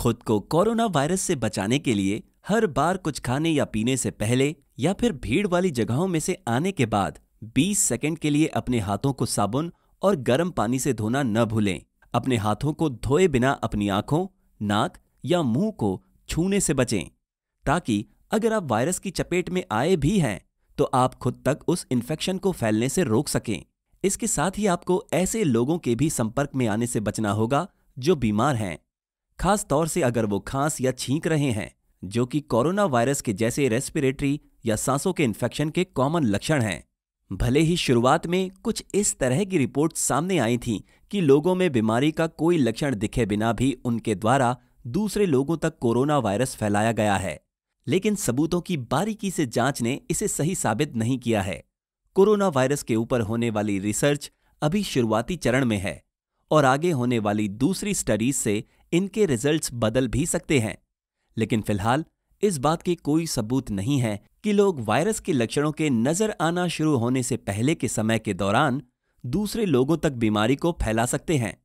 खुद को corona virus से बचाने के लिए हर बार कुछ खाने या पीने से पहले या फिर भीड़ वाली जगहों में से आने के बाद 20 सेकंड के लिए अपने हाथों को साबुन और गर्म पानी से धोना न भूलें अपने हाथों को धोए बिना अपनी आंखों नाक या मुंह को छूने से बचें ताकि अगर आप वायरस की चपेट में आए भी हैं तो आप खुद तक उस इन्फेक्शन को फैलने से रोक सकें इसके साथ ही आपको ऐसे लोगों के भी संपर्क में आने से बचना होगा जो बीमार हैं खास तौर से अगर वो खांस या छींक रहे हैं जो कि कोरोना वायरस के जैसे रेस्पिरेटरी या सांसों के इन्फेक्शन के कॉमन लक्षण हैं भले ही शुरुआत में कुछ इस तरह की रिपोर्ट सामने आई थी कि लोगों में बीमारी का कोई लक्षण दिखे बिना भी उनके द्वारा दूसरे लोगों तक कोरोना वायरस फैलाया गया है लेकिन सबूतों की बारीकी से जांच ने इसे सही साबित नहीं किया है कोरोना वायरस के ऊपर होने वाली रिसर्च अभी शुरुआती चरण में है और आगे होने वाली दूसरी स्टडीज से इनके रिजल्ट्स बदल भी सकते हैं लेकिन फिलहाल इस बात के कोई सबूत नहीं है कि लोग वायरस के लक्षणों के नजर आना शुरू होने से पहले के समय के दौरान दूसरे लोगों तक बीमारी को फैला सकते हैं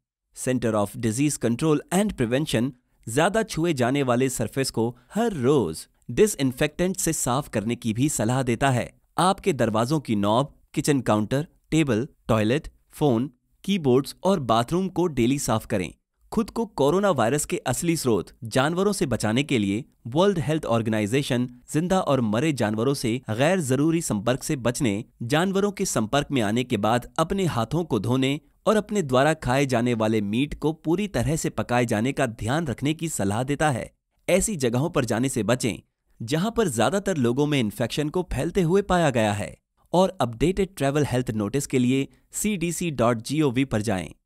centre of disease control and prevention ज्यादा छुए जाने वाले सरफेस को हर रोज डिसइंफेक्टेंट से साफ करने की भी सलाह देता है आपके दरवाजों की knob kitchen counter table toilet phone keyboards और बाथरूम को डेली साफ करें खुद को कोरोना वायरस के असली स्रोत जानवरों से बचाने के लिए वर्ल्ड हेल्थ ऑर्गेनाइजेशन जिंदा और मरे जानवरों से गैर जरूरी संपर्क से बचने जानवरों के संपर्क में आने के बाद अपने हाथों को धोने और अपने द्वारा खाए जाने वाले मीट को पूरी तरह से पकाए जाने का ध्यान रखने की सलाह देता है ऐसी जगहों पर जाने से बचें जहां पर ज्यादातर लोगों में इन्फेक्शन को फैलते हुए पाया गया है और अपडेटेड ट्रैवल हेल्थ नोटिस के लिए सी पर जाएं।